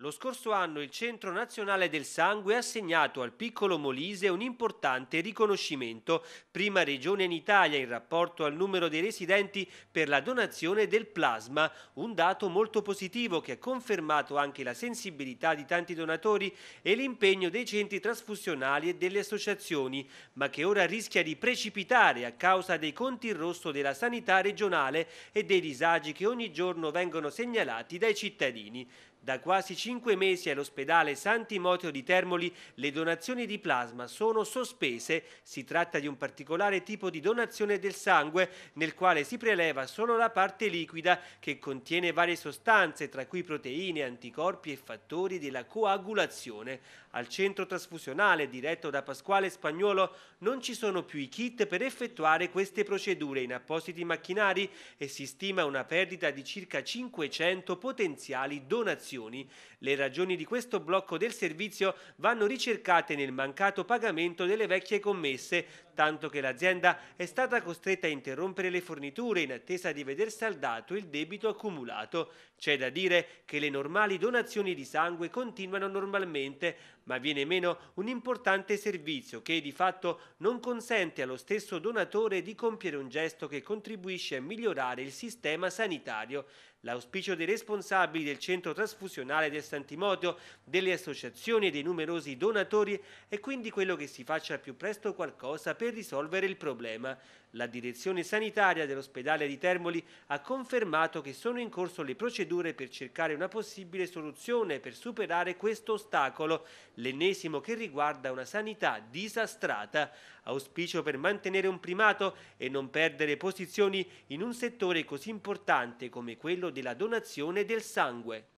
Lo scorso anno il Centro Nazionale del Sangue ha assegnato al piccolo Molise un importante riconoscimento, prima regione in Italia in rapporto al numero dei residenti per la donazione del plasma, un dato molto positivo che ha confermato anche la sensibilità di tanti donatori e l'impegno dei centri trasfusionali e delle associazioni, ma che ora rischia di precipitare a causa dei conti in rosso della sanità regionale e dei disagi che ogni giorno vengono segnalati dai cittadini. Da quasi cinque mesi all'ospedale Sant'Imoteo di Termoli le donazioni di plasma sono sospese. Si tratta di un particolare tipo di donazione del sangue nel quale si preleva solo la parte liquida che contiene varie sostanze tra cui proteine, anticorpi e fattori della coagulazione. Al centro trasfusionale diretto da Pasquale Spagnolo non ci sono più i kit per effettuare queste procedure in appositi macchinari e si stima una perdita di circa 500 potenziali donazioni concessioni. Le ragioni di questo blocco del servizio vanno ricercate nel mancato pagamento delle vecchie commesse, tanto che l'azienda è stata costretta a interrompere le forniture in attesa di veder saldato il debito accumulato. C'è da dire che le normali donazioni di sangue continuano normalmente, ma viene meno un importante servizio che di fatto non consente allo stesso donatore di compiere un gesto che contribuisce a migliorare il sistema sanitario. L'auspicio dei responsabili del centro trasformato trasfusionale del Sant'Imotio, delle associazioni e dei numerosi donatori e quindi quello che si faccia al più presto qualcosa per risolvere il problema. La direzione sanitaria dell'ospedale di Termoli ha confermato che sono in corso le procedure per cercare una possibile soluzione per superare questo ostacolo, l'ennesimo che riguarda una sanità disastrata. Auspicio per mantenere un primato e non perdere posizioni in un settore così importante come quello della donazione del sangue.